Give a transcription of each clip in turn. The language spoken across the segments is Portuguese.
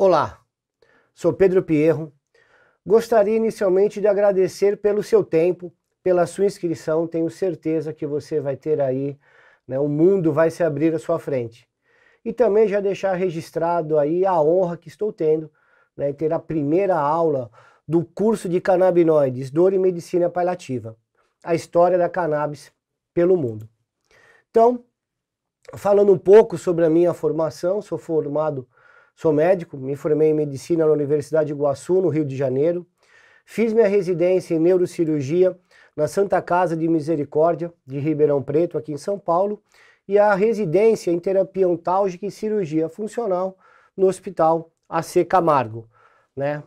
Olá, sou Pedro Pierro. Gostaria inicialmente de agradecer pelo seu tempo, pela sua inscrição. Tenho certeza que você vai ter aí, né, o mundo vai se abrir à sua frente. E também já deixar registrado aí a honra que estou tendo né, ter a primeira aula do curso de canabinoides, dor e medicina paliativa, a história da cannabis pelo mundo. Então, falando um pouco sobre a minha formação, sou formado Sou médico, me formei em medicina na Universidade de Iguaçu, no Rio de Janeiro. Fiz minha residência em neurocirurgia na Santa Casa de Misericórdia de Ribeirão Preto, aqui em São Paulo, e a residência em terapia ontálgica e cirurgia funcional no Hospital AC Camargo, né?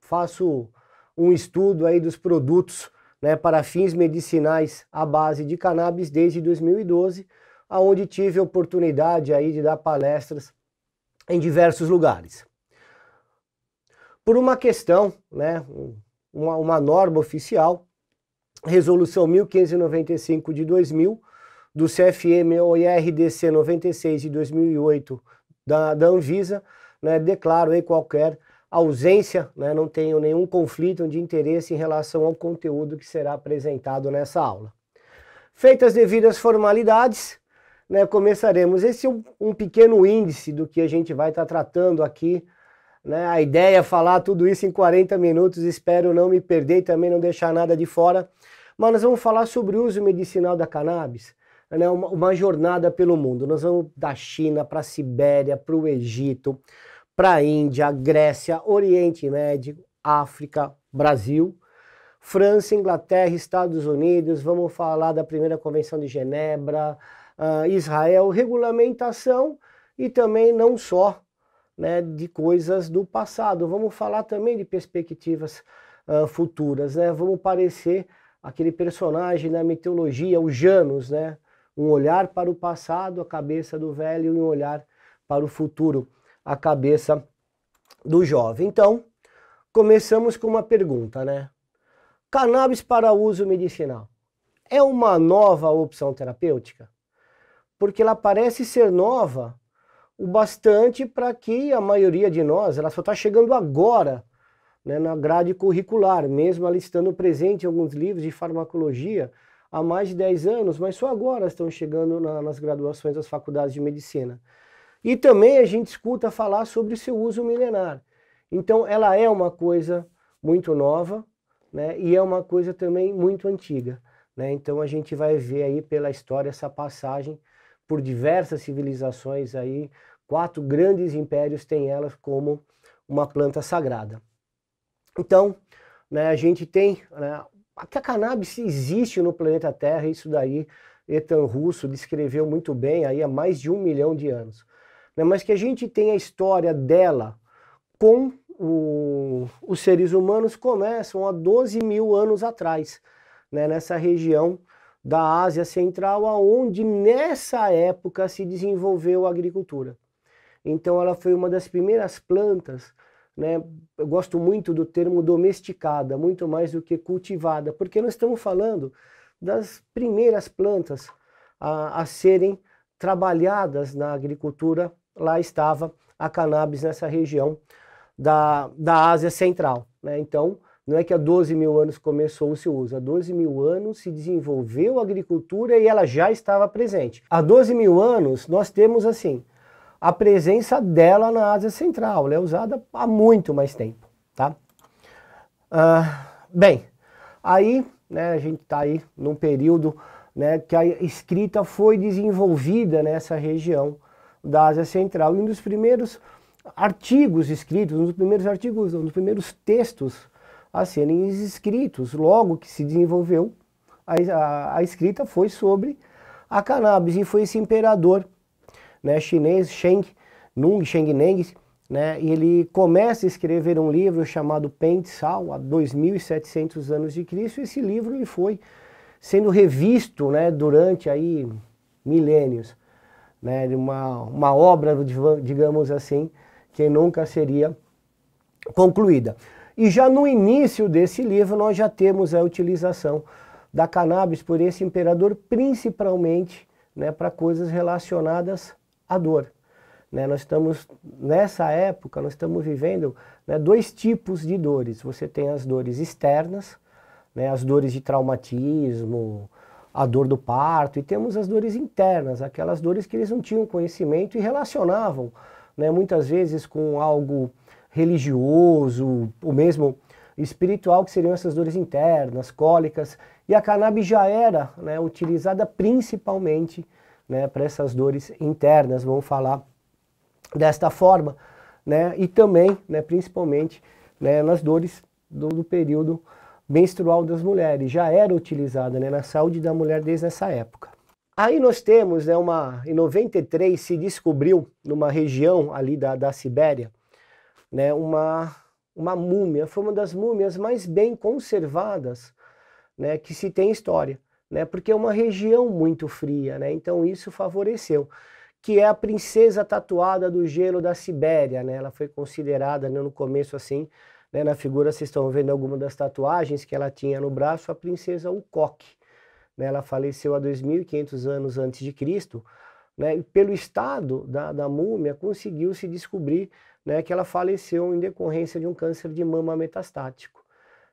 faço um estudo aí dos produtos, né, para fins medicinais à base de cannabis desde 2012, aonde tive a oportunidade aí de dar palestras em diversos lugares. Por uma questão, né, uma, uma norma oficial, Resolução 1595 de 2000, do CFM ou 96 de 2008 da, da Anvisa, né, declaro aí qualquer ausência, né, não tenho nenhum conflito de interesse em relação ao conteúdo que será apresentado nessa aula. Feitas devidas formalidades, né, começaremos. Esse é um, um, pequeno índice do que a gente vai estar tá tratando aqui. Né? A ideia é falar tudo isso em 40 minutos, espero não me perder e também não deixar nada de fora. Mas nós vamos falar sobre o uso medicinal da cannabis, né? uma, uma jornada pelo mundo. Nós vamos da China para a Sibéria, para o Egito, para a Índia, Grécia, Oriente Médio, África, Brasil. França, Inglaterra, Estados Unidos, vamos falar da primeira convenção de Genebra, uh, Israel regulamentação e também não só né, de coisas do passado. Vamos falar também de perspectivas uh, futuras, né? Vamos parecer aquele personagem na mitologia, o Janus, né? Um olhar para o passado, a cabeça do velho, e um olhar para o futuro, a cabeça do jovem. Então, começamos com uma pergunta, né? Cannabis para uso medicinal é uma nova opção terapêutica? porque ela parece ser nova o bastante para que a maioria de nós, ela só está chegando agora né, na grade curricular, mesmo ela estando presente em alguns livros de farmacologia há mais de 10 anos, mas só agora estão chegando na, nas graduações das faculdades de medicina. E também a gente escuta falar sobre seu uso milenar. Então ela é uma coisa muito nova né, e é uma coisa também muito antiga. Né? Então a gente vai ver aí pela história essa passagem por diversas civilizações aí, quatro grandes impérios têm elas como uma planta sagrada. Então, né, a gente tem né, que a cannabis existe no planeta Terra, isso daí Etan Russo descreveu muito bem aí há mais de um milhão de anos. Né, mas que a gente tem a história dela com o, os seres humanos começam há 12 mil anos atrás, né, nessa região da Ásia Central, aonde nessa época se desenvolveu a agricultura. Então ela foi uma das primeiras plantas, né? Eu gosto muito do termo domesticada, muito mais do que cultivada, porque nós estamos falando das primeiras plantas a, a serem trabalhadas na agricultura. Lá estava a cannabis nessa região da, da Ásia Central. Né? Então, não é que há 12 mil anos começou o seu uso, há 12 mil anos se desenvolveu a agricultura e ela já estava presente. Há 12 mil anos nós temos assim a presença dela na Ásia Central, ela é usada há muito mais tempo, tá? Uh, bem, aí né, a gente está aí num período né, que a escrita foi desenvolvida nessa região da Ásia Central e um dos primeiros artigos escritos, um dos primeiros artigos, um dos primeiros textos a serem escritos. Logo que se desenvolveu, a, a, a escrita foi sobre a cannabis e foi esse imperador né, chinês, Sheng Nung, Sheng Neng, né, ele começa a escrever um livro chamado Sal há 2.700 anos de Cristo, e esse livro ele foi sendo revisto né, durante aí milênios, né, uma, uma obra, digamos assim, que nunca seria concluída. E já no início desse livro nós já temos a utilização da cannabis por esse imperador, principalmente né, para coisas relacionadas à dor. Né, nós estamos, nessa época, nós estamos vivendo né, dois tipos de dores. Você tem as dores externas, né, as dores de traumatismo, a dor do parto, e temos as dores internas, aquelas dores que eles não tinham conhecimento e relacionavam, né, muitas vezes, com algo religioso, ou mesmo espiritual, que seriam essas dores internas, cólicas. E a cannabis já era né, utilizada principalmente né, para essas dores internas, vamos falar desta forma. Né, e também, né, principalmente, né, nas dores do, do, período menstrual das mulheres. Já era utilizada né, na saúde da mulher desde essa época. Aí nós temos né, uma. Em 93 se descobriu numa região ali da, da Sibéria né, uma, uma múmia. Foi uma das múmias mais bem conservadas né, que se tem história, né, porque é uma região muito fria, né, então isso favoreceu. Que é a princesa tatuada do gelo da Sibéria. Né, ela foi considerada né, no começo assim. Né, na figura vocês estão vendo alguma das tatuagens que ela tinha no braço, a princesa Ukok Né, ela faleceu há 2.500 anos antes de Cristo, né, e pelo estado da, da múmia conseguiu-se descobrir né, que ela faleceu em decorrência de um câncer de mama metastático.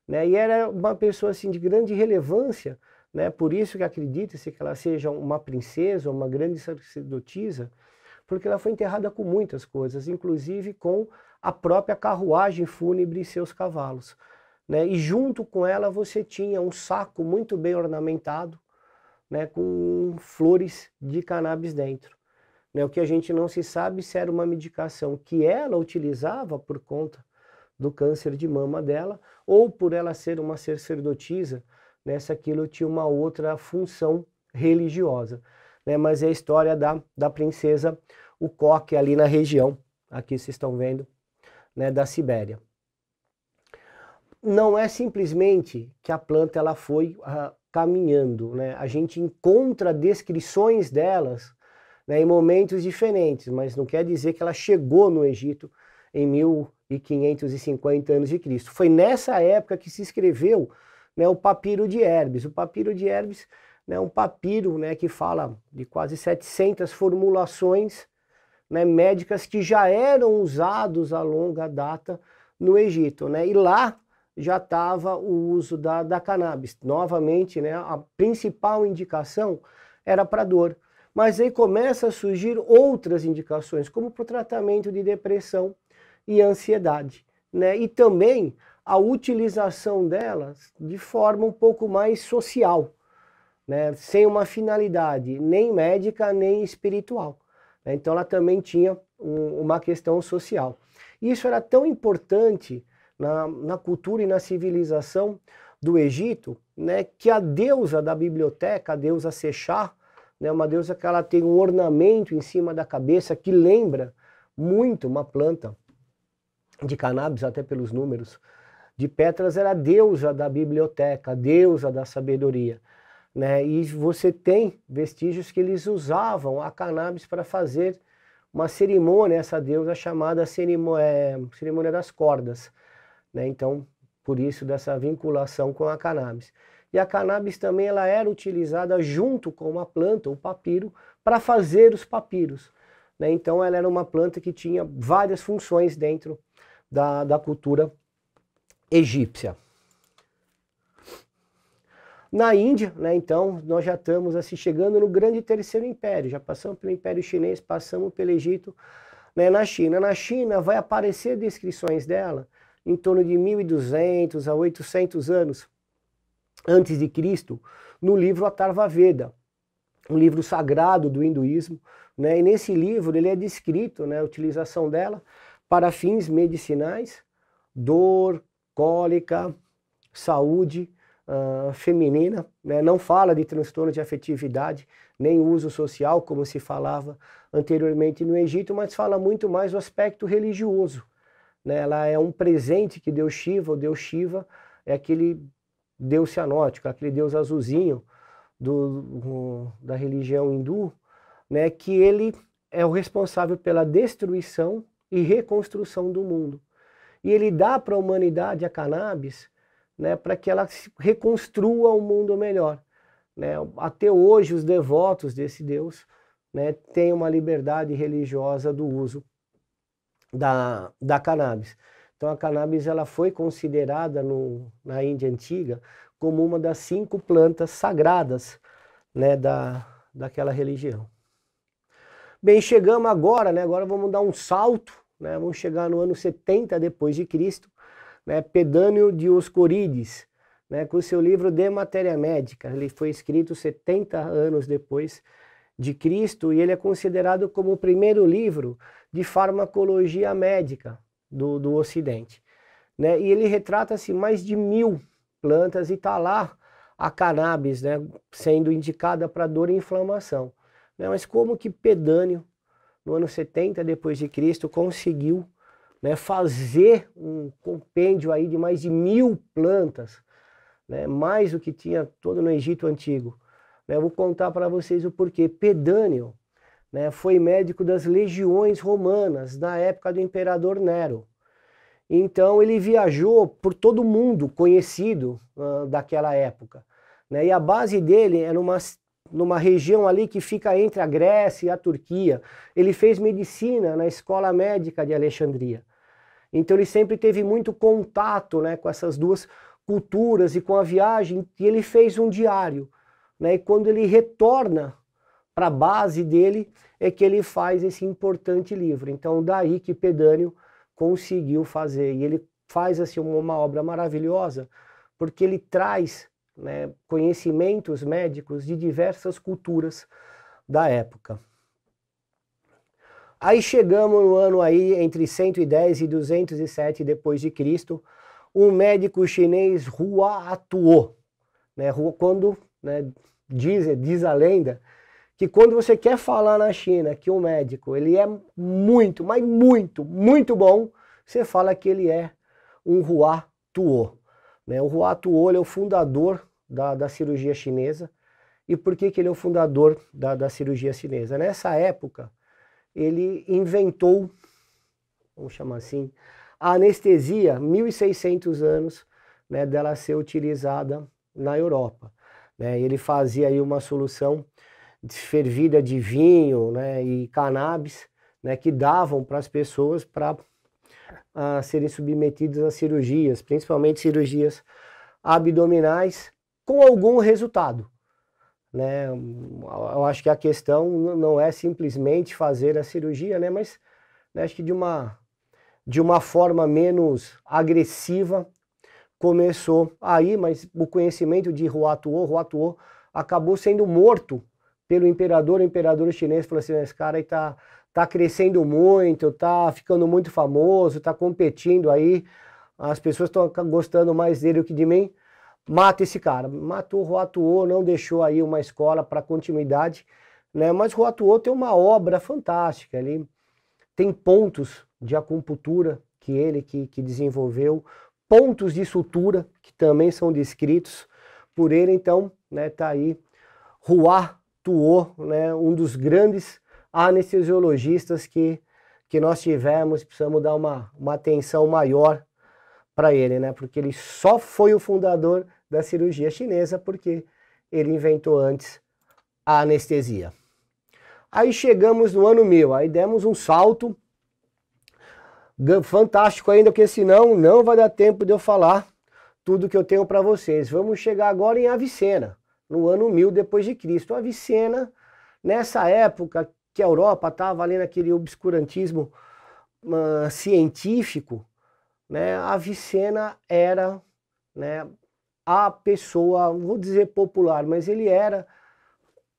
Né, e era uma pessoa assim, de grande relevância, né, por isso que acredita-se que ela seja uma princesa, uma grande sacerdotisa, porque ela foi enterrada com muitas coisas, inclusive com a própria carruagem fúnebre e seus cavalos. Né? E junto com ela você tinha um saco muito bem ornamentado, né? com flores de cannabis dentro. Né? O que a gente não se sabe se era uma medicação que ela utilizava por conta do câncer de mama dela, ou por ela ser uma sacerdotisa, né? se aquilo tinha uma outra função religiosa. Né? Mas é a história da, da princesa coque ali na região, aqui vocês estão vendo, né? da Sibéria. Não é simplesmente que a planta ela foi ah, caminhando, né? a gente encontra descrições delas né, em momentos diferentes, mas não quer dizer que ela chegou no Egito em 1550 anos de Cristo. Foi nessa época que se escreveu né, o Papiro de Herbes. O Papiro de Herbes é né, um papiro né, que fala de quase 700 formulações né, médicas que já eram usados a longa data no Egito. Né? E lá já estava o uso da, da cannabis. Novamente, né, a principal indicação era para dor. Mas aí começa a surgir outras indicações, como para o tratamento de depressão e ansiedade, né? E também a utilização delas de forma um pouco mais social, né? Sem uma finalidade nem médica nem espiritual. Né? Então ela também tinha um, uma questão social. Isso era tão importante na, na cultura e na civilização do Egito, né? Que a deusa da biblioteca, a deusa Sechá, né? Uma deusa que ela tem um ornamento em cima da cabeça que lembra muito uma planta de cannabis, até pelos números. De Petras era é a deusa da biblioteca, a deusa da sabedoria. Né? E você tem vestígios que eles usavam a cannabis para fazer uma cerimônia, essa deusa chamada cerimô é, cerimônia das cordas. Né? Então, por isso dessa vinculação com a cannabis. E a cannabis também ela era utilizada junto com a planta, o papiro, para fazer os papiros. Né? Então ela era uma planta que tinha várias funções dentro da, da cultura egípcia. Na Índia, né, então, nós já estamos assim, chegando no grande terceiro império, já passamos pelo Império Chinês, passamos pelo Egito, né, na China. Na China vai aparecer descrições dela em torno de 1200 a 800 anos antes de Cristo, no livro Atarva um livro sagrado do hinduísmo, né? E nesse livro ele é descrito, né, a utilização dela para fins medicinais, dor, cólica, saúde uh, feminina, né? não fala de transtorno de afetividade, nem uso social, como se falava anteriormente no Egito, mas fala muito mais do aspecto religioso. Né? Ela é um presente que deu Shiva, o deus Shiva é aquele deus cianótico, aquele deus azulzinho do, do, da religião hindu, né, que ele é o responsável pela destruição e reconstrução do mundo. E ele dá para a humanidade a cannabis né, para que ela reconstrua um mundo melhor. Né? Até hoje, os devotos desse Deus né, têm uma liberdade religiosa do uso da, da cannabis. Então a cannabis ela foi considerada no, na Índia antiga como uma das cinco plantas sagradas né, da, daquela religião. Bem, chegamos agora, né, agora vamos dar um salto, né, vamos chegar no ano 70 depois de Cristo, né, Pedânio Dioscorides, né, com o seu livro De Matéria Médica. Ele foi escrito 70 anos depois de Cristo e ele é considerado como o primeiro livro de farmacologia médica do, do Ocidente. Né? E ele retrata-se mais de mil plantas e está lá a cannabis né, sendo indicada para dor e inflamação. Né? Mas como que Pedânio, no ano 70 depois de Cristo, conseguiu né, fazer um compêndio aí de mais de mil plantas, né, mais o que tinha todo no Egito Antigo. Né? Eu vou contar para vocês o porquê. Pedânio né, foi médico das legiões romanas na época do imperador Nero. Então ele viajou por todo mundo conhecido uh, daquela época. Né, e a base dele é numa numa região ali que fica entre a Grécia e a Turquia. Ele fez medicina na escola médica de Alexandria. Então ele sempre teve muito contato né, com essas duas culturas e com a viagem, e ele fez um diário. Né, e quando ele retorna para a base dele é que ele faz esse importante livro. Então, daí que Pedânio conseguiu fazer. E ele faz assim uma obra maravilhosa, porque ele traz né, conhecimentos médicos de diversas culturas da época. Aí chegamos no ano aí entre 110 e 207 depois de Cristo, um médico chinês Hua atuou, né, quando né, diz, diz a lenda que quando você quer falar na China que o um médico ele é muito, mas muito, muito bom, você fala que ele é um Hua Tuo. Né? O Hua Tuo é o fundador da, da cirurgia chinesa. E por que, que ele é o fundador da, da cirurgia chinesa? Nessa época, ele inventou, vamos chamar assim, a anestesia, 1.600 anos né, dela ser utilizada na Europa. Né? Ele fazia aí uma solução fervida de vinho né, e cannabis, né, que davam para as pessoas para ah, serem submetidas a cirurgias, principalmente cirurgias abdominais, com algum resultado. Né? Eu acho que a questão não é simplesmente fazer a cirurgia, né, mas né, acho que de uma, de uma forma menos agressiva começou aí, mas o conhecimento de Ruatuô, Ruatuô acabou sendo morto pelo imperador, o imperador chinês falou assim: esse cara aí tá, tá crescendo muito, tá ficando muito famoso, tá competindo aí, as pessoas estão gostando mais dele do que de mim. Mata esse cara. Matou Roatuô, não deixou aí uma escola para continuidade, né? Mas Roatuô tem uma obra fantástica ali, tem pontos de acupuntura que ele que, que desenvolveu, pontos de sutura que também são descritos por ele, então, né, tá aí Ruá atuou, né, um dos grandes anestesiologistas que, que nós tivemos, precisamos dar uma, uma atenção maior para ele, né, porque ele só foi o fundador da cirurgia chinesa porque ele inventou antes a anestesia. Aí chegamos no ano 1000, aí demos um salto fantástico ainda, porque senão não vai dar tempo de eu falar tudo que eu tenho para vocês. Vamos chegar agora em Avicena no ano 1000 depois de Cristo. Avicena, nessa época que a Europa estava ali naquele obscurantismo uh, científico, né, Avicena era né, a pessoa, vou dizer popular, mas ele era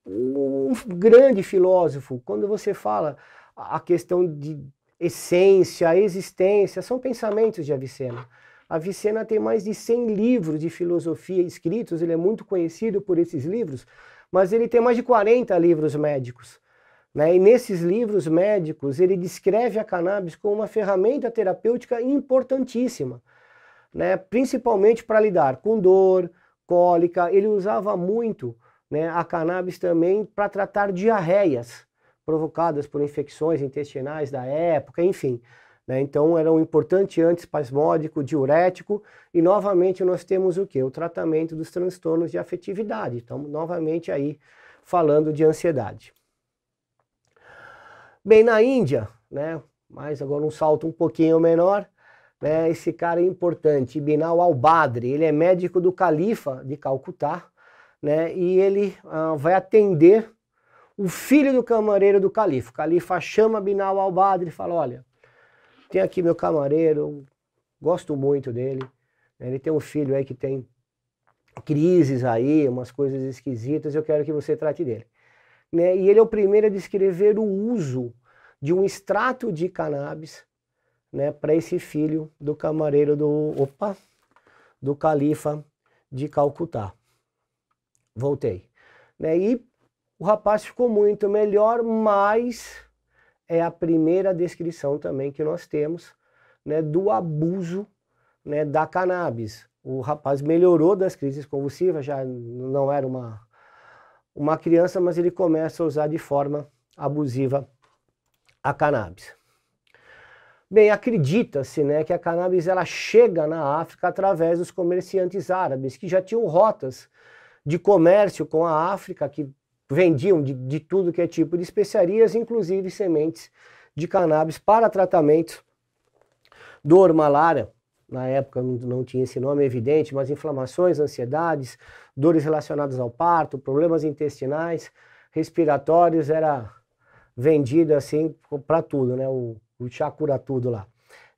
um grande filósofo. Quando você fala a questão de essência, existência, são pensamentos de Avicena. Avicena tem mais de 100 livros de filosofia escritos, ele é muito conhecido por esses livros, mas ele tem mais de 40 livros médicos. Né? E nesses livros médicos, ele descreve a cannabis como uma ferramenta terapêutica importantíssima, né? principalmente para lidar com dor, cólica. Ele usava muito né, a cannabis também para tratar diarreias provocadas por infecções intestinais da época, enfim. Né? Então, era um importante antispasmódico, diurético, e novamente nós temos o que? O tratamento dos transtornos de afetividade. Então, novamente aí falando de ansiedade. Bem, na Índia, né? mas agora um salto um pouquinho menor, né? esse cara é importante, Binal Albadre, ele é médico do califa de Calcutá, né? e ele ah, vai atender o filho do camareiro do califa. O califa chama Binal Albadre e fala, olha, tem aqui meu camareiro, gosto muito dele. Né? Ele tem um filho aí que tem crises aí, umas coisas esquisitas, eu quero que você trate dele. Né? E ele é o primeiro a descrever o uso de um extrato de cannabis né, para esse filho do camareiro do, opa, do califa de Calcutá. Voltei. Né? E o rapaz ficou muito melhor, mas é a primeira descrição também que nós temos né, do abuso né, da cannabis. O rapaz melhorou das crises convulsivas, já não era uma, uma criança, mas ele começa a usar de forma abusiva a cannabis. Bem, acredita-se né, que a cannabis ela chega na África através dos comerciantes árabes, que já tinham rotas de comércio com a África, que vendiam de, de tudo que é tipo de especiarias, inclusive sementes de cannabis para tratamento dor, malária, na época não tinha esse nome é evidente, mas inflamações, ansiedades, dores relacionadas ao parto, problemas intestinais, respiratórios, era vendido assim para tudo, né? O, o chá cura tudo lá.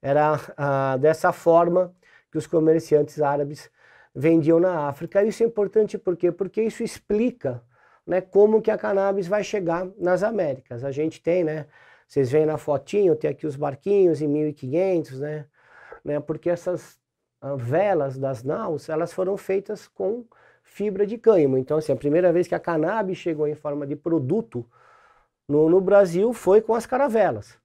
Era ah, dessa forma que os comerciantes árabes vendiam na África. Isso é importante por quê? Porque isso explica né, como que a cannabis vai chegar nas Américas. A gente tem, né, vocês veem na fotinho, tem aqui os barquinhos em 1500, né, né, porque essas ah, velas das naus, elas foram feitas com fibra de cânhamo. Então, assim, a primeira vez que a cannabis chegou em forma de produto no, no Brasil foi com as caravelas.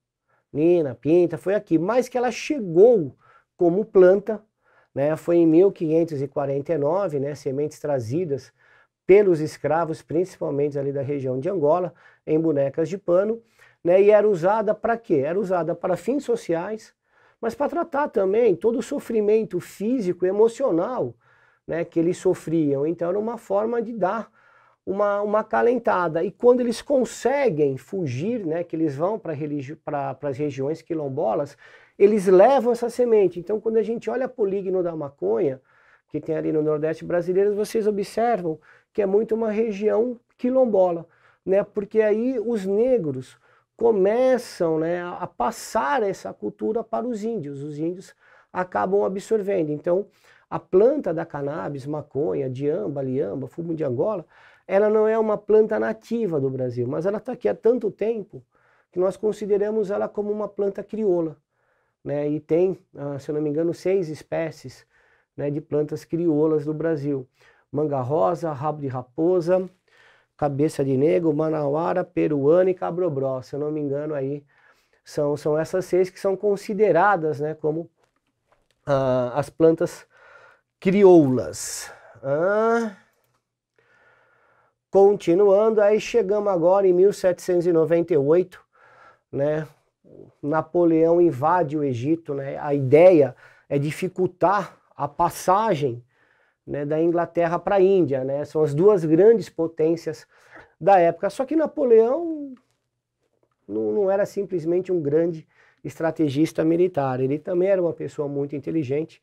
Nina, Pinta, foi aqui. Mas que ela chegou como planta, né, foi em 1549, né, sementes trazidas pelos escravos, principalmente ali da região de Angola, em bonecas de pano, né? E era usada para quê? Era usada para fins sociais, mas para tratar também todo o sofrimento físico e emocional, né, que eles sofriam. Então era uma forma de dar uma, uma calentada. E quando eles conseguem fugir, né, que eles vão para religi- para as regiões quilombolas, eles levam essa semente. Então, quando a gente olha a polígono da maconha, que tem ali no Nordeste brasileiro, vocês observam que é muito uma região quilombola, né? Porque aí os negros começam, né, a passar essa cultura para os índios. Os índios acabam absorvendo. Então, a planta da cannabis, maconha, diamba, liamba, fumo de Angola, ela não é uma planta nativa do Brasil, mas ela está aqui há tanto tempo que nós consideramos ela como uma planta crioula. Né? E tem, ah, se eu não me engano, seis espécies né, de plantas crioulas do Brasil manga rosa, rabo de raposa, cabeça de negro, manauara, peruano e cabrobró. Se eu não me engano, aí são, são essas seis que são consideradas né, como ah, as plantas crioulas. Ah. Continuando, aí chegamos agora em 1798, né? Napoleão invade o Egito, né? A ideia é dificultar a passagem né, da Inglaterra para a Índia, né? São as duas grandes potências da época. Só que Napoleão não, não era simplesmente um grande estrategista militar, ele também era uma pessoa muito inteligente,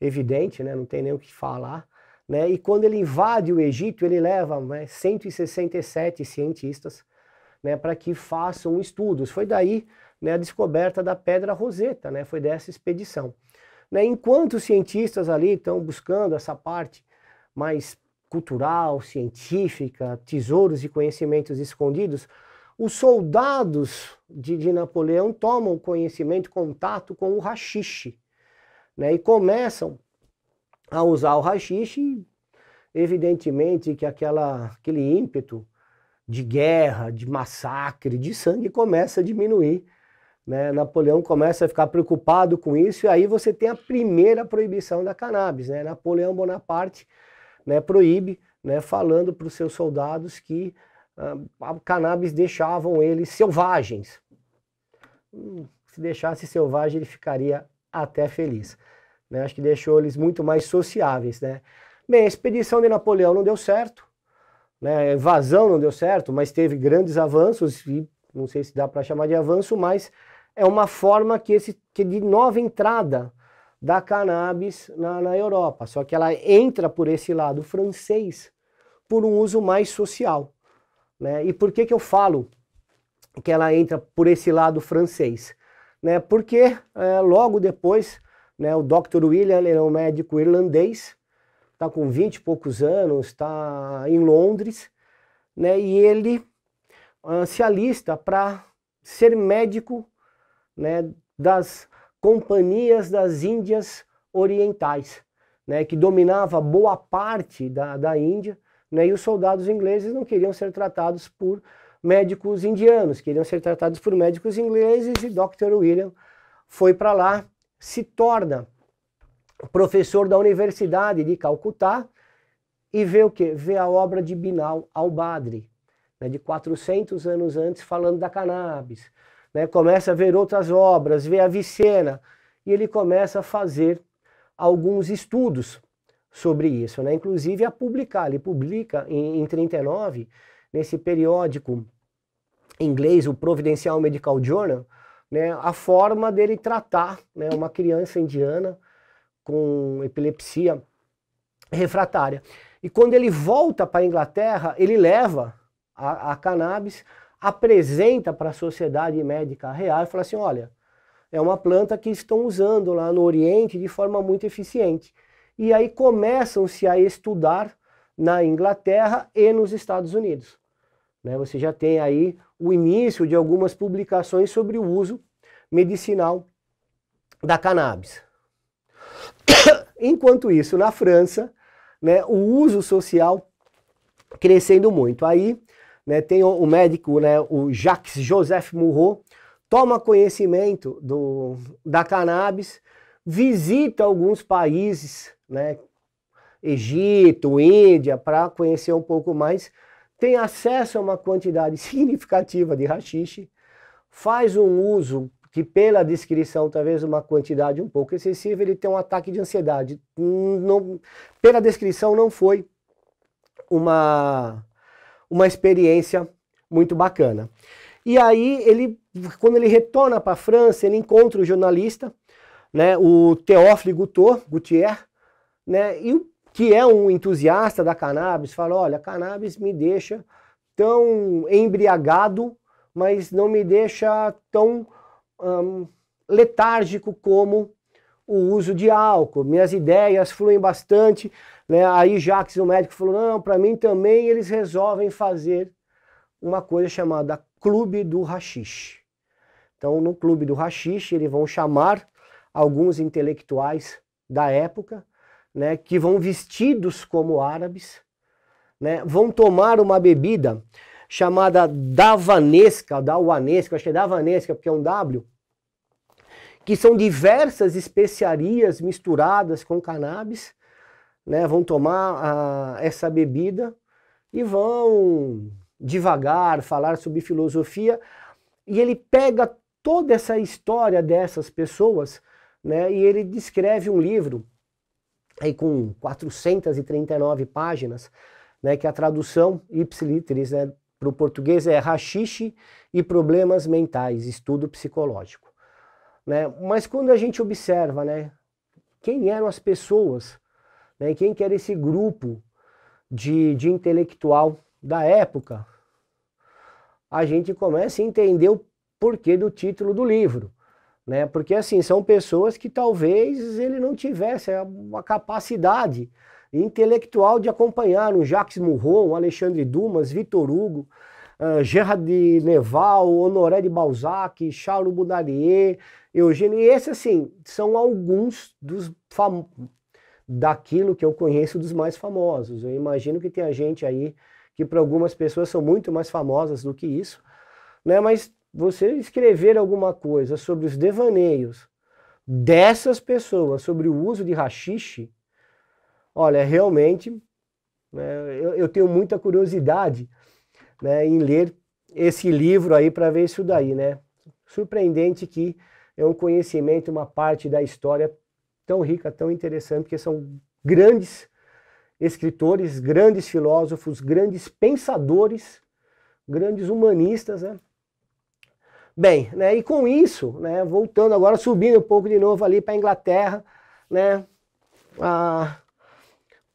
evidente, né? Não tem nem o que falar. Né? E quando ele invade o Egito, ele leva né, 167 cientistas né, para que façam estudos. Foi daí né, a descoberta da Pedra Roseta, né? foi dessa expedição. Né? Enquanto os cientistas ali estão buscando essa parte mais cultural, científica, tesouros e conhecimentos escondidos, os soldados de, de Napoleão tomam conhecimento, contato com o rachixe, né? E começam a usar o rachixe, evidentemente que aquela, aquele ímpeto de guerra, de massacre, de sangue começa a diminuir né? Napoleão começa a ficar preocupado com isso, e aí você tem a primeira proibição da cannabis. Né? Napoleão Bonaparte né, proíbe, né, falando para os seus soldados que uh, a cannabis deixavam eles selvagens. Hum, se deixasse selvagem, ele ficaria até feliz. Né? Acho que deixou eles muito mais sociáveis. Né? Bem, a expedição de Napoleão não deu certo, né? a invasão não deu certo, mas teve grandes avanços, e não sei se dá para chamar de avanço, mas é uma forma que esse que de nova entrada da cannabis na, na Europa, só que ela entra por esse lado francês por um uso mais social, né? E por que que eu falo que ela entra por esse lado francês, né? Porque é, logo depois, né? O Dr. William ele é um médico irlandês, está com 20 e poucos anos, está em Londres, né? E ele uh, se alista para ser médico né, das companhias das Índias Orientais, né, que dominava boa parte da, da Índia, né, e os soldados ingleses não queriam ser tratados por médicos indianos, queriam ser tratados por médicos ingleses, e Dr. William foi para lá, se torna professor da Universidade de Calcutá e vê o que? Vê a obra de Binal al-Badri, né, de 400 anos antes, falando da cannabis, né? começa a ver outras obras, vê a Vicena, e ele começa a fazer alguns estudos sobre isso, né? inclusive a publicar. Ele publica em, 1939, 39, nesse periódico inglês, o Providencial Medical Journal, né? a forma dele tratar né? uma criança indiana com epilepsia refratária. E quando ele volta para a Inglaterra, ele leva a, a cannabis apresenta para a Sociedade Médica Real e fala assim: olha, é uma planta que estão usando lá no Oriente de forma muito eficiente. E aí começam-se a estudar na Inglaterra e nos Estados Unidos. Né? Você já tem aí o início de algumas publicações sobre o uso medicinal da cannabis. Enquanto isso, na França, né, o uso social crescendo muito. Aí né, tem o, o médico, né, o Jacques Joseph Murro, toma conhecimento do, da cannabis, visita alguns países, né, Egito, Índia, para conhecer um pouco mais, tem acesso a uma quantidade significativa de rachixe, faz um uso que pela descrição talvez uma quantidade um pouco excessiva, ele tem um ataque de ansiedade. Não, pela descrição não foi uma uma experiência muito bacana. E aí ele, quando ele retorna para a França, ele encontra o jornalista, né, o Teófilo Gutor, Gutier, né, e que é um entusiasta da cannabis, fala: "Olha, cannabis me deixa tão embriagado, mas não me deixa tão hum, letárgico como o uso de álcool. Minhas ideias fluem bastante, né? Aí Jacques, o médico, falou: não, para mim também eles resolvem fazer uma coisa chamada Clube do Rachixe. Então, no Clube do Rachixe, eles vão chamar alguns intelectuais da época, né, que vão vestidos como árabes, né, vão tomar uma bebida chamada davanesca, dawanesca, acho que é davanesca porque é um W, que são diversas especiarias misturadas com cannabis, né, vão tomar a, ah, essa bebida e vão devagar falar sobre filosofia. E ele pega toda essa história dessas pessoas né, e ele descreve um livro aí com 439 páginas, né, que é a tradução ipsiliteris né, para o português é Rachixe e Problemas Mentais, Estudo Psicológico. Né? Mas quando a gente observa né, quem eram as pessoas né? E quem que era esse grupo de, de intelectual da época? A gente começa a entender o porquê do título do livro. Né? Porque assim, são pessoas que talvez ele não tivesse a capacidade intelectual de acompanhar um Jacques Murron, um Alexandre Dumas, Vitor Hugo, uh, Gerard de Neval, Honoré de Balzac, Charles Baudelaire, Eugênio. E esses, assim, são alguns dos daquilo que eu conheço dos mais famosos. Eu imagino que tem gente aí que para algumas pessoas são muito mais famosas do que isso, né? Mas você escrever alguma coisa sobre os devaneios dessas pessoas, sobre o uso de rachixe, olha, realmente né, eu, eu, tenho muita curiosidade né, em ler esse livro aí para ver isso daí, né? Surpreendente que é um conhecimento, uma parte da história tão rica, tão interessante, porque são grandes escritores, grandes filósofos, grandes pensadores, grandes humanistas, né? Bem, né, e com isso, né, voltando agora, subindo um pouco de novo ali para a Inglaterra, né, a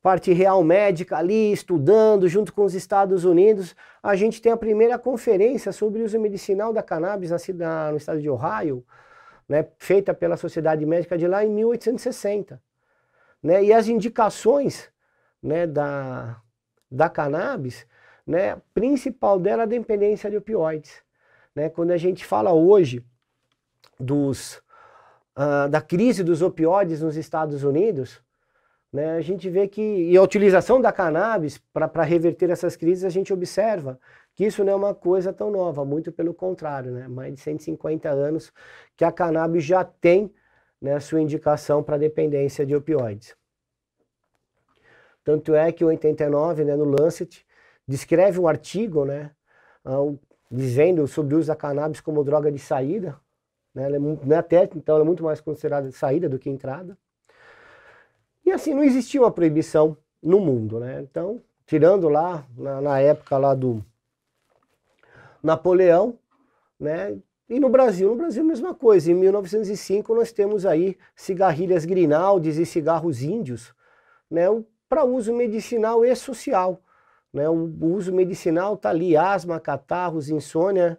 parte real médica ali, estudando junto com os Estados Unidos, a gente tem a primeira conferência sobre o uso medicinal da cannabis na cidade, no estado de Ohio, né, feita pela Sociedade Médica de lá em 1860. Né, e as indicações né, da, da cannabis, né, principal dela é a dependência de opioides. Né, quando a gente fala hoje dos, uh, da crise dos opioides nos Estados Unidos, né, a gente vê que e a utilização da cannabis para reverter essas crises, a gente observa que isso não é uma coisa tão nova, muito pelo contrário, né? mais de 150 anos que a cannabis já tem né, sua indicação para dependência de opioides. Tanto é que o 89, né, no Lancet, descreve um artigo né, ah, dizendo sobre o uso da cannabis como droga de saída, né, ela é muito, né, até então ela é muito mais considerada de saída do que entrada. E assim, não existia uma proibição no mundo, né? Então, tirando lá, na, na época lá do, Napoleão, né? E no Brasil, no Brasil a mesma coisa. Em 1905 nós temos aí cigarrilhas grinaldes e cigarros índios, né? Para uso medicinal e social, né? O uso medicinal tá ali asma, catarros, insônia,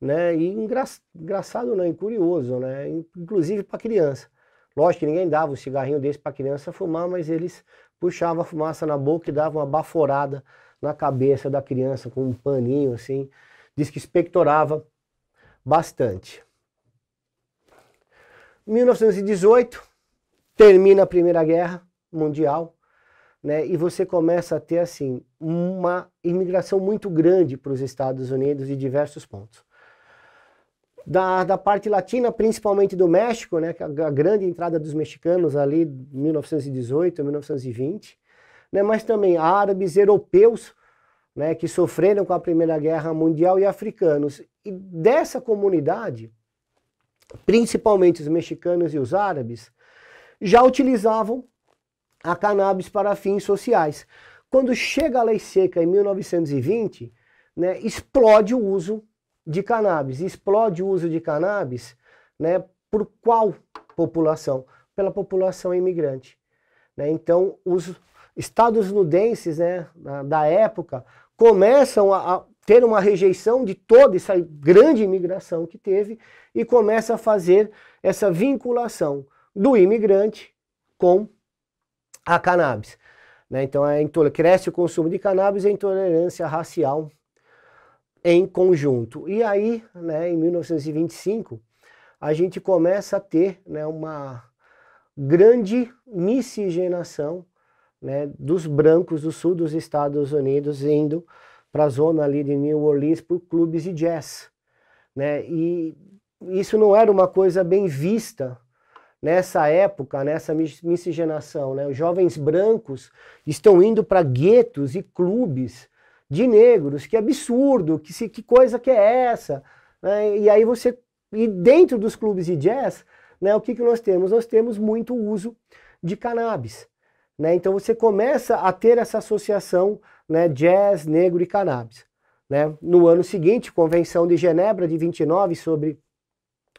né? E engra... engraçado não, e curioso, né? Inclusive para criança. Lógico que ninguém dava um cigarrinho desse para criança fumar, mas eles puxavam a fumaça na boca e davam uma baforada na cabeça da criança com um paninho assim diz que expectorava bastante. 1918 termina a Primeira Guerra Mundial, né? E você começa a ter assim uma imigração muito grande para os Estados Unidos de diversos pontos. Da, da parte latina, principalmente do México, né, a, é a grande entrada dos mexicanos ali 1918, 1920, né, mas também árabes, europeus, né, que sofreram com a Primeira Guerra Mundial e africanos. E dessa comunidade, principalmente os mexicanos e os árabes, já utilizavam a cannabis para fins sociais. Quando chega a lei seca em 1920, né, explode o uso de cannabis, explode o uso de cannabis, né, por qual população? Pela população imigrante. Né? Então, os estados né, da época começam a, a ter uma rejeição de toda essa grande imigração que teve e começa a fazer essa vinculação do imigrante com a cannabis. Né? Então, é cresce o consumo de cannabis e a intolerância racial em conjunto. E aí, né, em 1925, a gente começa a ter né, uma grande miscigenação né, dos brancos do sul dos Estados Unidos indo para a zona ali de New Orleans por clubes de jazz. Né? E isso não era uma coisa bem vista nessa época, nessa miscigenação. Né? Os jovens brancos estão indo para guetos e clubes de negros, que absurdo, que, se, que coisa que é essa? Né? E aí você, e dentro dos clubes de jazz, né, o que, que nós temos? Nós temos muito uso de cannabis. Né? Então você começa a ter essa associação né, jazz, negro e cannabis. Né? No ano seguinte, Convenção de Genebra de 29 sobre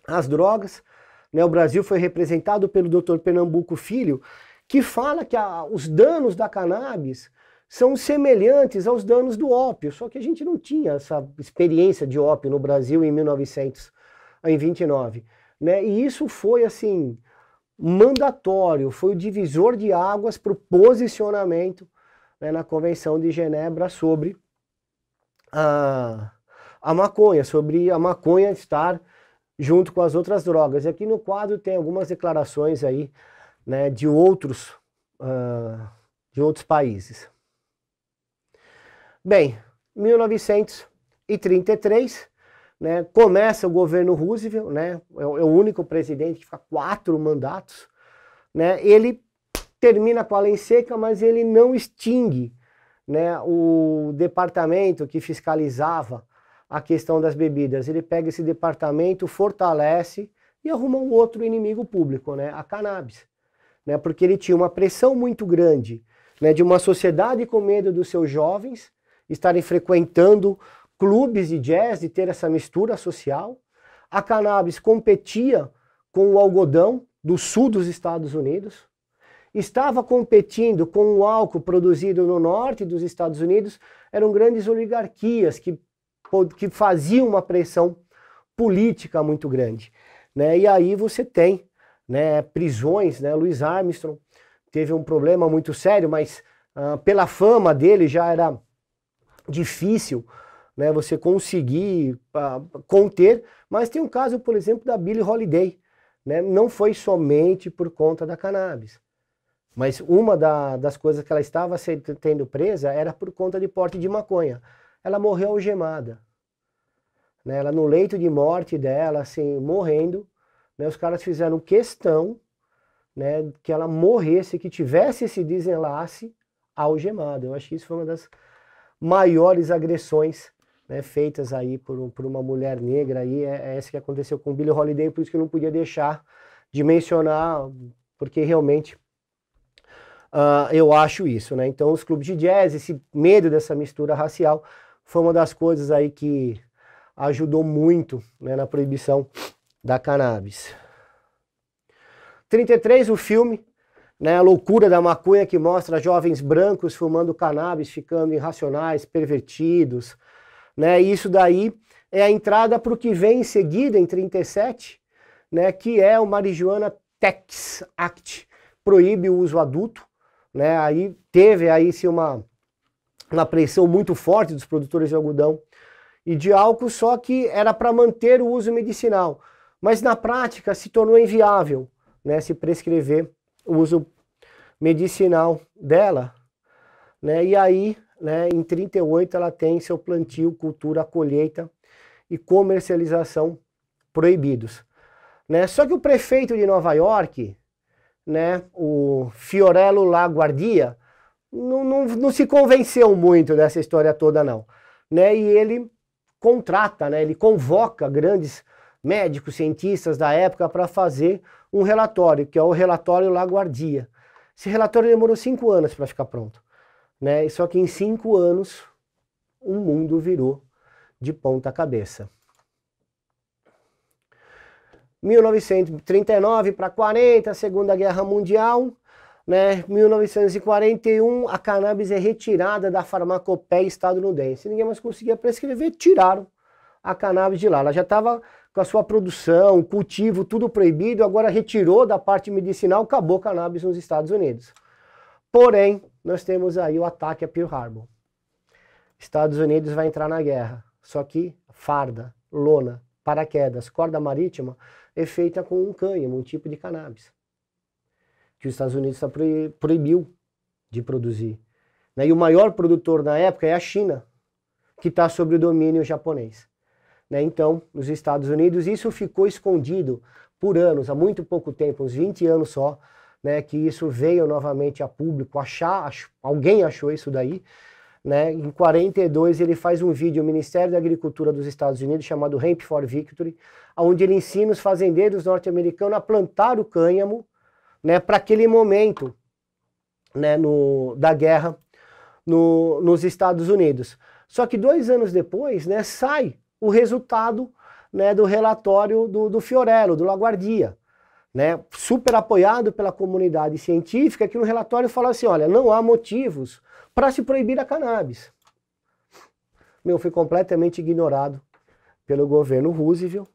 as drogas, né? o Brasil foi representado pelo Dr. Pernambuco Filho, que fala que a, os danos da cannabis são semelhantes aos danos do ópio, só que a gente não tinha essa experiência de ópio no Brasil em 1929, em né? E isso foi assim, mandatório, foi o divisor de águas para o posicionamento né, na Convenção de Genebra sobre a, a maconha, sobre a maconha estar junto com as outras drogas. E aqui no quadro tem algumas declarações aí né, de outros uh, de outros países. Bem, 1933 né? Começa o governo Roosevelt, né? É, é, o único presidente que fica quatro mandatos. Né? Ele termina com a lei seca, mas ele não extingue né, o departamento que fiscalizava a questão das bebidas. Ele pega esse departamento, fortalece e arruma um outro inimigo público, né, a cannabis. Né, porque ele tinha uma pressão muito grande né, de uma sociedade com medo dos seus jovens estarem frequentando clubes de jazz de ter essa mistura social. A cannabis competia com o algodão do sul dos Estados Unidos, estava competindo com o álcool produzido no norte dos Estados Unidos. Eram grandes oligarquias que, que faziam uma pressão política muito grande. Né? E aí você tem né, prisões. Né? Louis Armstrong teve um problema muito sério, mas ah, pela fama dele já era difícil né, você conseguir uh, conter, mas tem um caso, por exemplo, da Billie Holiday, né, não foi somente por conta da cannabis, mas uma da, das coisas que ela estava sendo, tendo presa era por conta de porte de maconha. Ela morreu algemada, né, ela no leito de morte dela, assim, morrendo, né, os caras fizeram questão né, que ela morresse, que tivesse esse desenlace algemada. Eu acho que isso foi uma das maiores agressões né, feitas aí por, por uma mulher negra aí, é, é essa que aconteceu com Billy Holiday, por isso que eu não podia deixar de mencionar, porque realmente uh, eu acho isso, né? Então os clubes de jazz, esse medo dessa mistura racial, foi uma das coisas aí que ajudou muito né, na proibição da cannabis. 33, o filme, né, a loucura da maconha que mostra jovens brancos fumando cannabis, ficando irracionais, pervertidos, né? Isso daí é a entrada para o que vem em seguida, em 37, né? que é o Marijuana Tax Act, proíbe o uso adulto. Né? Aí teve aí sim uma, uma pressão muito forte dos produtores de algodão e de álcool, só que era para manter o uso medicinal. Mas na prática se tornou inviável né, se prescrever o uso medicinal dela. Né? E aí né? Em 38 ela tem seu plantio, cultura, colheita e comercialização proibidos, né? Só que o prefeito de Nova York, né, o Fiorello Laguardia, não, não, não se convenceu muito dessa história toda não, né? E ele contrata, né? Ele convoca grandes médicos, cientistas da época para fazer um relatório, que é o relatório Laguardia. Esse relatório demorou cinco anos para ficar pronto. Né? Só que em cinco anos, o um mundo virou de ponta cabeça. 1939 para 40, Segunda Guerra Mundial, né? 1941, a cannabis é retirada da farmacopeia estadunidense. Ninguém mais conseguia prescrever, tiraram a cannabis de lá. Ela já estava com a sua produção, cultivo, tudo proibido, agora retirou da parte medicinal, acabou a cannabis nos Estados Unidos. Porém, nós temos aí o ataque a Pearl Harbor. Estados Unidos vai entrar na guerra, só que farda, lona, paraquedas, corda marítima é feita com um cânhamo, um tipo de cannabis, que os Estados Unidos tá proibiu de produzir. Né? E o maior produtor na época é a China, que está sob o domínio japonês. Né? Então, nos Estados Unidos, isso ficou escondido por anos, há muito pouco tempo, uns 20 anos só, né, que isso veio novamente a público, achar, ach, alguém achou isso daí, né? Em 42 ele faz um vídeo o Ministério da Agricultura dos Estados Unidos chamado Hemp for Victory, onde ele ensina os fazendeiros norte-americanos a plantar o cânhamo, né, para aquele momento, né, no, da guerra no, nos Estados Unidos. Só que dois anos depois, né, sai o resultado, né, do relatório do, do Fiorello, do Laguardia, né, super apoiado pela comunidade científica, que no relatório fala assim, olha, não há motivos para se proibir a cannabis. Meu, fui completamente ignorado pelo governo Roosevelt.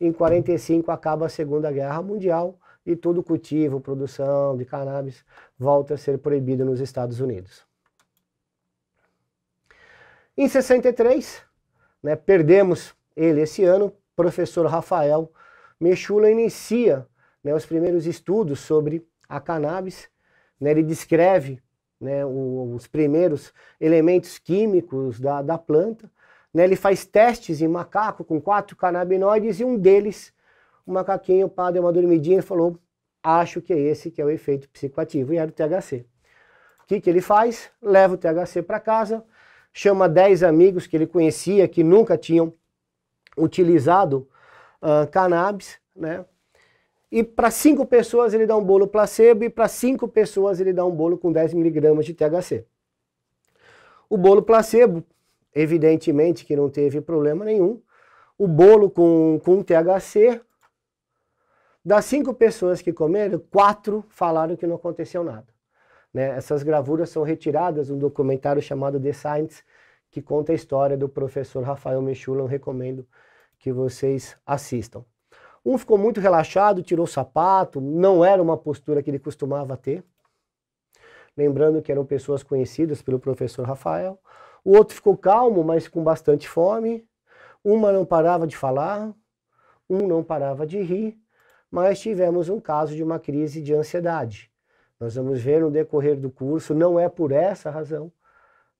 Em 45 acaba a Segunda Guerra Mundial e todo cultivo, produção de cannabis volta a ser proibido nos Estados Unidos. Em 63, né, perdemos ele esse ano, professor Rafael Mechula inicia né, os primeiros estudos sobre a cannabis. Né, ele descreve né, o, os primeiros elementos químicos da, da planta. Né, ele faz testes em macaco com quatro canabinoides e um deles, o macaquinho, pá, deu uma dormidinha e falou: Acho que é esse que é o efeito psicoativo, e era o THC. O que, que ele faz? Leva o THC para casa, chama 10 amigos que ele conhecia que nunca tinham utilizado uh, cannabis, né? E para cinco pessoas ele dá um bolo placebo e para cinco pessoas ele dá um bolo com 10 miligramas de THC. O bolo placebo, evidentemente que não teve problema nenhum. O bolo com, com THC, das cinco pessoas que comeram, quatro falaram que não aconteceu nada. Né? Essas gravuras são retiradas de um documentário chamado The Science, que conta a história do professor Rafael Michulan, recomendo que vocês assistam. Um ficou muito relaxado, tirou o sapato, não era uma postura que ele costumava ter. Lembrando que eram pessoas conhecidas pelo professor Rafael. O outro ficou calmo, mas com bastante fome. Uma não parava de falar, um não parava de rir, mas tivemos um caso de uma crise de ansiedade. Nós vamos ver no decorrer do curso, não é por essa razão,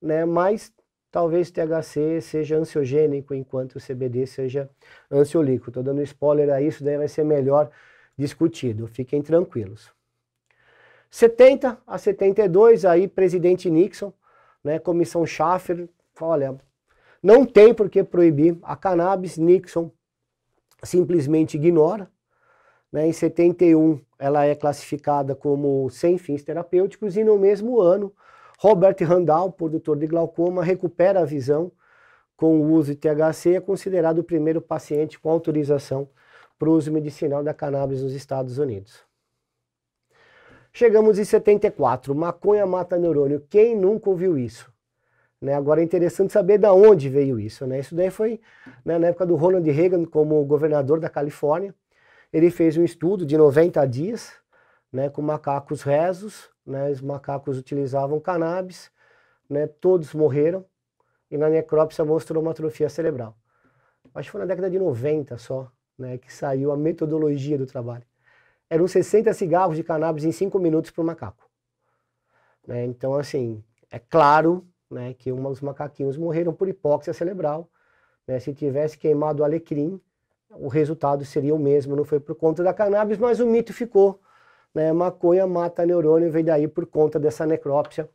né? mas talvez THC seja ansiogênico, enquanto o CBD seja ansiolítico. Estou dando spoiler a isso, daí vai ser melhor discutido. Fiquem tranquilos. 70 a 72, aí presidente Nixon, né, comissão Schaffer, olha, não tem por que proibir a cannabis, Nixon simplesmente ignora. Né, em 71, ela é classificada como sem fins terapêuticos e no mesmo ano Robert Randall, produtor de glaucoma, recupera a visão com o uso de THC e é considerado o primeiro paciente com autorização para o uso medicinal da cannabis nos Estados Unidos. Chegamos em 74, maconha mata neurônio. Quem nunca ouviu isso? Né? Agora é interessante saber de onde veio isso. Né? Isso daí foi né, na época do Ronald Reagan como governador da Califórnia. Ele fez um estudo de 90 dias né, com macacos rezos, né, os macacos utilizavam cannabis, né, todos morreram, e na necrópsia mostrou uma atrofia cerebral. Acho que foi na década de 90 só, né, que saiu a metodologia do trabalho. Eram 60 cigarros de cannabis em 5 minutos para o macaco. Né, então, assim, é claro né, que um dos macaquinhos morreram por hipóxia cerebral. Né, se tivesse queimado o alecrim, o resultado seria o mesmo, não foi por conta da cannabis, mas o mito ficou né, maconha mata neurônio e vem daí por conta dessa necrópsia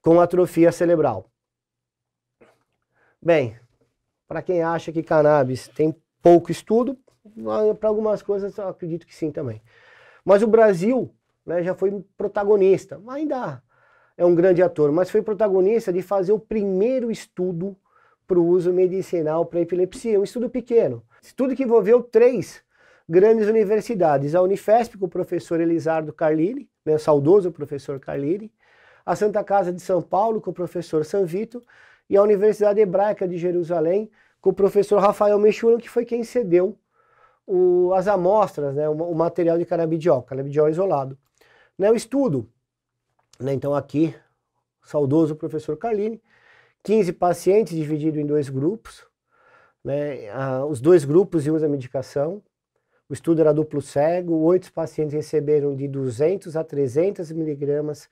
com atrofia cerebral. Bem, para quem acha que cannabis tem pouco estudo, ah, para algumas coisas eu acredito que sim também. Mas o Brasil né, já foi protagonista, ainda é um grande ator, mas foi protagonista de fazer o primeiro estudo para o uso medicinal para epilepsia, um estudo pequeno. Estudo que envolveu três grandes universidades, a Unifesp com o professor Elisardo Carlini, né, o saudoso professor Carlini, a Santa Casa de São Paulo com o professor Sanvito e a Universidade Hebraica de Jerusalém com o professor Rafael Mechuno, que foi quem cedeu o, as amostras, né, o, o, material de canabidiol, canabidiol isolado. Né, o estudo, né, então aqui, saudoso professor Carlini, 15 pacientes dividido em dois grupos, né, a, os dois grupos iam a medicação, o estudo era duplo cego, oito pacientes receberam de 200 a 300 miligramas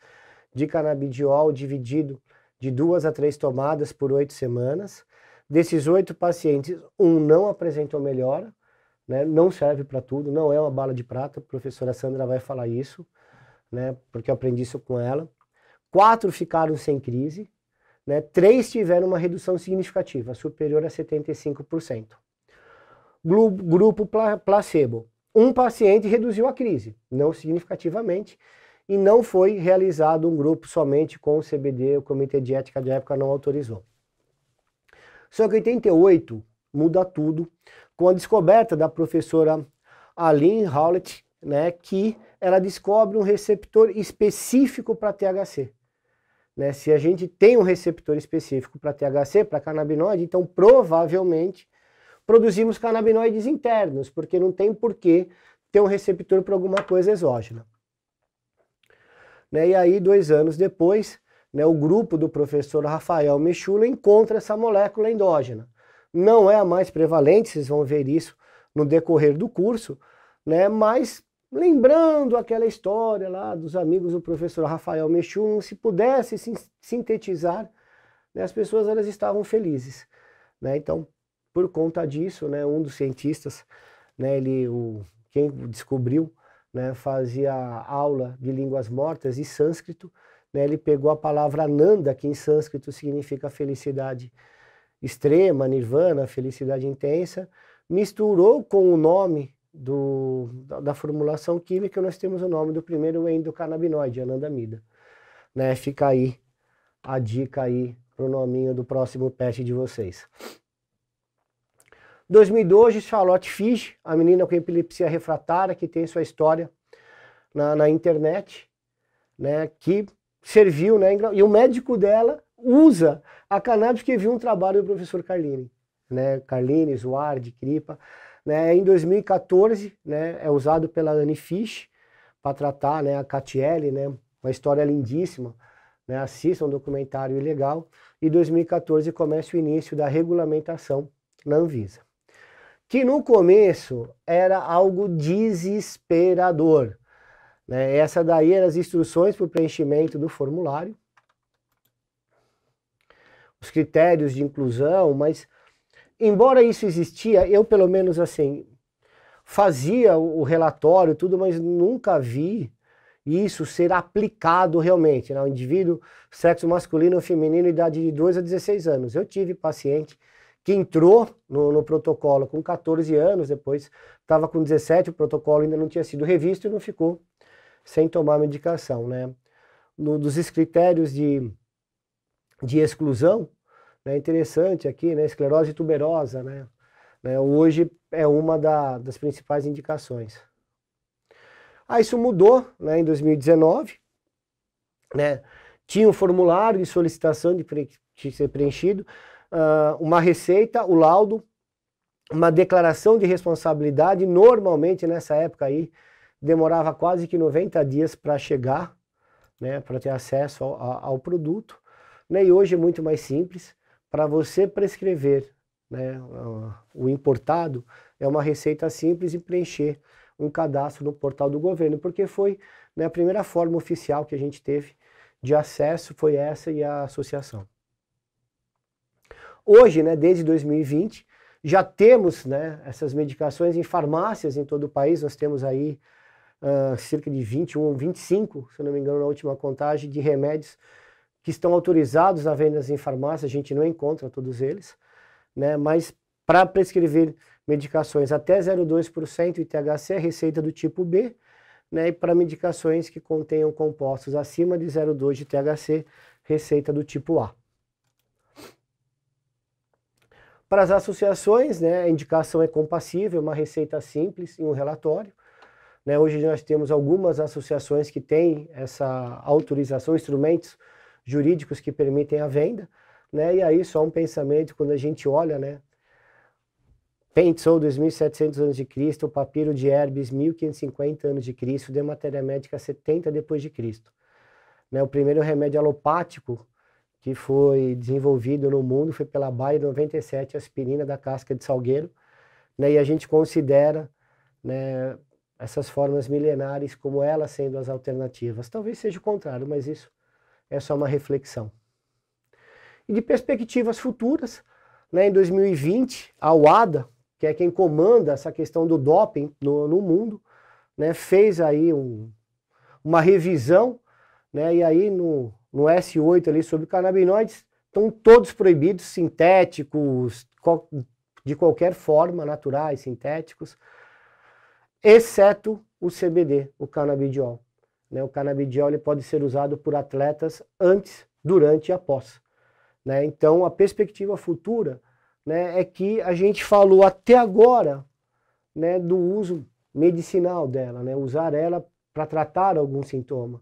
de canabidiol dividido de duas a três tomadas por oito semanas. Desses oito pacientes, um não apresentou melhora, né? não serve para tudo, não é uma bala de prata, a professora Sandra vai falar isso, né? porque eu aprendi isso com ela. Quatro ficaram sem crise, né? três tiveram uma redução significativa, superior a 75% grupo placebo. Um paciente reduziu a crise, não significativamente, e não foi realizado um grupo somente com o CBD, o Comitê de Ética de época não autorizou. Só que 88 muda tudo com a descoberta da professora Aline Howlett, né, que ela descobre um receptor específico para THC. Né, se a gente tem um receptor específico para THC, para canabinoide, então provavelmente produzimos canabinoides internos, porque não tem porquê ter um receptor para alguma coisa exógena. Né? E aí, dois anos depois, né, o grupo do professor Rafael Mechula encontra essa molécula endógena. Não é a mais prevalente, vocês vão ver isso no decorrer do curso, né, mas lembrando aquela história lá dos amigos do professor Rafael Mechula, se pudesse sintetizar, né, as pessoas elas estavam felizes. Né? Então, por conta disso, né, um dos cientistas, né, ele, o, quem descobriu, né, fazia aula de línguas mortas e sânscrito, né, ele pegou a palavra ananda, que em sânscrito significa felicidade extrema, nirvana, felicidade intensa, misturou com o nome do, da, da, formulação química, nós temos o nome do primeiro endocannabinoide, anandamida. Né? Fica aí a dica aí para o nominho do próximo pet de vocês. 2012, Charlotte Fish, a menina com epilepsia refratária, que tem sua história na, na internet, né, que serviu, né, e o médico dela usa a cannabis que viu um trabalho do professor Carlini, né, Carlini, Zuardi, Cripa, né, em 2014, né, é usado pela Anne Fish para tratar, né, a Catiele, né, uma história lindíssima, né, assista um documentário legal, e 2014 começa o início da regulamentação na Anvisa que no começo era algo desesperador. Né? Essa daí eram as instruções para o preenchimento do formulário, os critérios de inclusão, mas embora isso existia, eu pelo menos assim fazia o relatório tudo, mas nunca vi isso ser aplicado realmente. Né? O indivíduo, sexo masculino ou feminino, idade de 2 a 16 anos. Eu tive paciente que entrou no, no protocolo com 14 anos, depois estava com 17, o protocolo ainda não tinha sido revisto e não ficou sem tomar medicação, né? No, dos critérios de, de exclusão, né, interessante aqui, né, esclerose tuberosa, né, né, hoje é uma da, das principais indicações. Ah, isso mudou né, em 2019, né, tinha um formulário de solicitação de, pre, de ser preenchido, uh, uma receita, o laudo, uma declaração de responsabilidade. Normalmente nessa época aí demorava quase que 90 dias para chegar, né, para ter acesso ao, ao produto. Né, e hoje é muito mais simples para você prescrever né, uh, o importado é uma receita simples e preencher um cadastro no portal do governo, porque foi né, a primeira forma oficial que a gente teve de acesso foi essa e a associação. Hoje, né, desde 2020, já temos né, essas medicações em farmácias em todo o país, nós temos aí uh, cerca de 21, 25, se não me engano, na última contagem, de remédios que estão autorizados a vendas em farmácia, a gente não encontra todos eles, né, mas para prescrever medicações até 0,2% de a receita do tipo B, né, e para medicações que contenham compostos acima de 0,2 de THC, receita do tipo A. Para as associações, né, a indicação é compassível, uma receita simples e um relatório. Né, hoje nós temos algumas associações que têm essa autorização, instrumentos jurídicos que permitem a venda. Né, e aí só um pensamento, quando a gente olha, né, Pensou 2.700 anos de Cristo, papiro de Herbes 1.550 anos de Cristo, de matéria médica 70 depois de Cristo. Né, o primeiro remédio alopático que foi desenvolvido no mundo, foi pela Bayer 97, aspirina da casca de salgueiro, né? e a gente considera né, essas formas milenares como elas sendo as alternativas. Talvez seja o contrário, mas isso é só uma reflexão. E de perspectivas futuras, né, em 2020, a UADA, que é quem comanda essa questão do doping no, no mundo, né, fez aí um, uma revisão, né, e aí no, no S8 ali sobre canabinoides, estão todos proibidos, sintéticos, de qualquer forma, naturais, sintéticos, exceto o CBD, o canabidiol. Né? O canabidiol ele pode ser usado por atletas antes, durante e após. Né? Então, a perspectiva futura né, é que a gente falou até agora né, do uso medicinal dela, né? usar ela para tratar algum sintoma.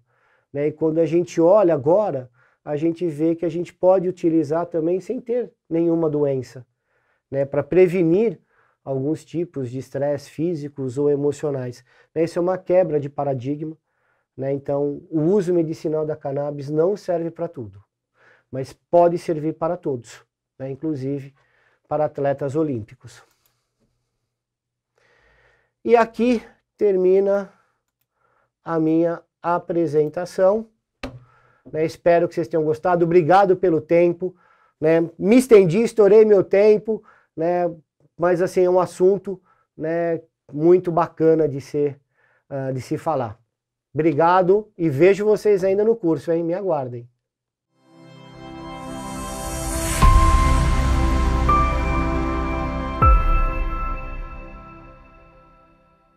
Né? E quando a gente olha agora, a gente vê que a gente pode utilizar também sem ter nenhuma doença, né? para prevenir alguns tipos de estresse físicos ou emocionais. Né? Isso é uma quebra de paradigma. Né? Então, o uso medicinal da cannabis não serve para tudo, mas pode servir para todos, né? inclusive para atletas olímpicos. E aqui termina a minha apresentação. Né? Espero que vocês tenham gostado. Obrigado pelo tempo. Né? Me estendi, estourei meu tempo, né? mas assim, é um assunto né, muito bacana de, ser, uh, de se falar. Obrigado e vejo vocês ainda no curso, hein? Me aguardem.